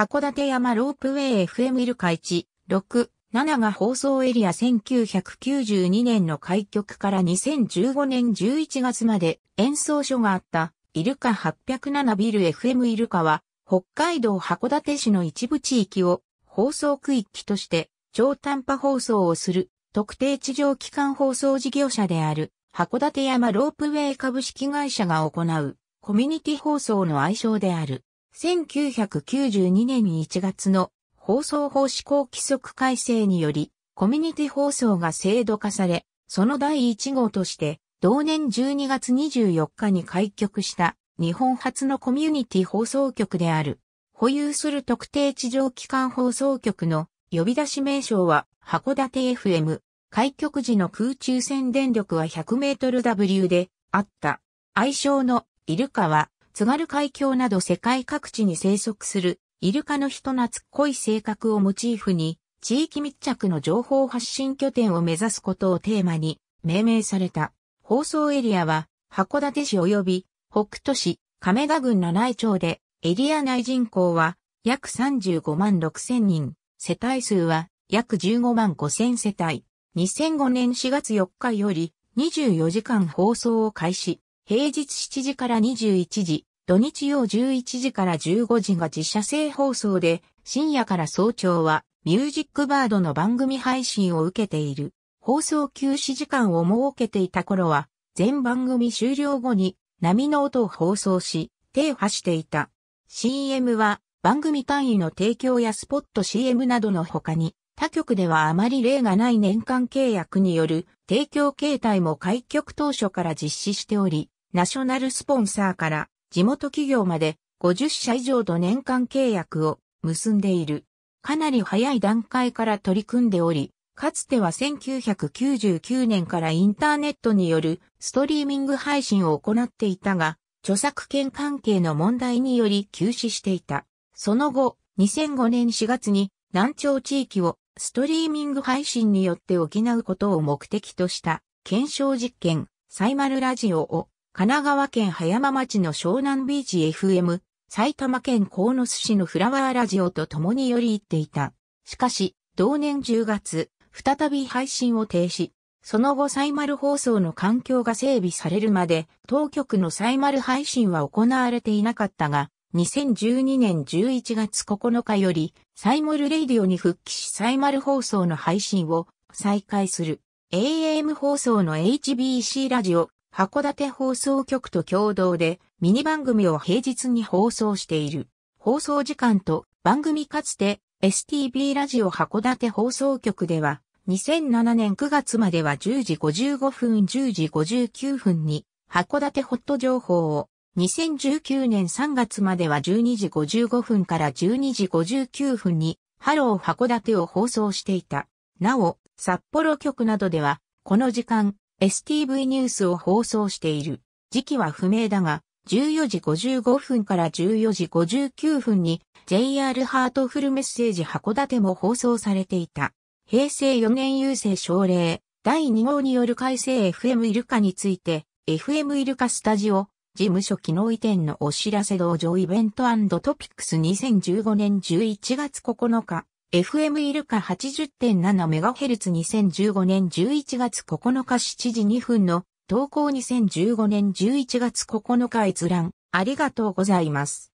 函館山ロープウェイ FM イルカ1、6、7が放送エリア1992年の開局から2015年11月まで演奏所があったイルカ807ビル FM イルカは北海道函館市の一部地域を放送区域として超短波放送をする特定地上機関放送事業者である函館山ロープウェイ株式会社が行うコミュニティ放送の愛称である。1992年1月の放送法施行規則改正により、コミュニティ放送が制度化され、その第1号として、同年12月24日に開局した日本初のコミュニティ放送局である。保有する特定地上機関放送局の呼び出し名称は函館 FM。開局時の空中線電力は100メートル W であった。愛称のイルカは津軽海峡など世界各地に生息するイルカの人懐っこい性格をモチーフに地域密着の情報発信拠点を目指すことをテーマに命名された放送エリアは函館市及び北斗市亀田郡七内町でエリア内人口は約35万6千人、世帯数は約15万5千世帯。2005年4月4日より24時間放送を開始。平日7時から21時、土日曜11時から15時が自社製放送で、深夜から早朝はミュージックバードの番組配信を受けている。放送休止時間を設けていた頃は、全番組終了後に波の音を放送し、停波していた。CM は番組単位の提供やスポット CM などの他に、他局ではあまり例がない年間契約による提供形態も開局当初から実施しており、ナショナルスポンサーから地元企業まで50社以上と年間契約を結んでいる。かなり早い段階から取り組んでおり、かつては1999年からインターネットによるストリーミング配信を行っていたが、著作権関係の問題により休止していた。その後、2005年4月に南朝地域をストリーミング配信によって補うことを目的とした検証実験サイマルラジオを神奈川県葉山町の湘南ビーチ FM、埼玉県河野巣市のフラワーラジオと共に寄り行っていた。しかし、同年10月、再び配信を停止。その後、サイマル放送の環境が整備されるまで、当局のサイマル配信は行われていなかったが、2012年11月9日より、サイモルレイディオに復帰し、サイマル放送の配信を再開する。AM 放送の HBC ラジオ、函館放送局と共同でミニ番組を平日に放送している。放送時間と番組かつて STB ラジオ函館放送局では2007年9月までは10時55分10時59分に函館ホット情報を2019年3月までは12時55分から12時59分にハロー函館を放送していた。なお、札幌局などではこの時間 STV ニュースを放送している。時期は不明だが、14時55分から14時59分に JR ハートフルメッセージ函館も放送されていた。平成4年郵政省令第2号による改正 FM イルカについて FM イルカスタジオ事務所機能移転のお知らせ道場イベントトピックス2015年11月9日 FM イルカ 80.7MHz2015 年11月9日7時2分の投稿2015年11月9日閲覧ありがとうございます。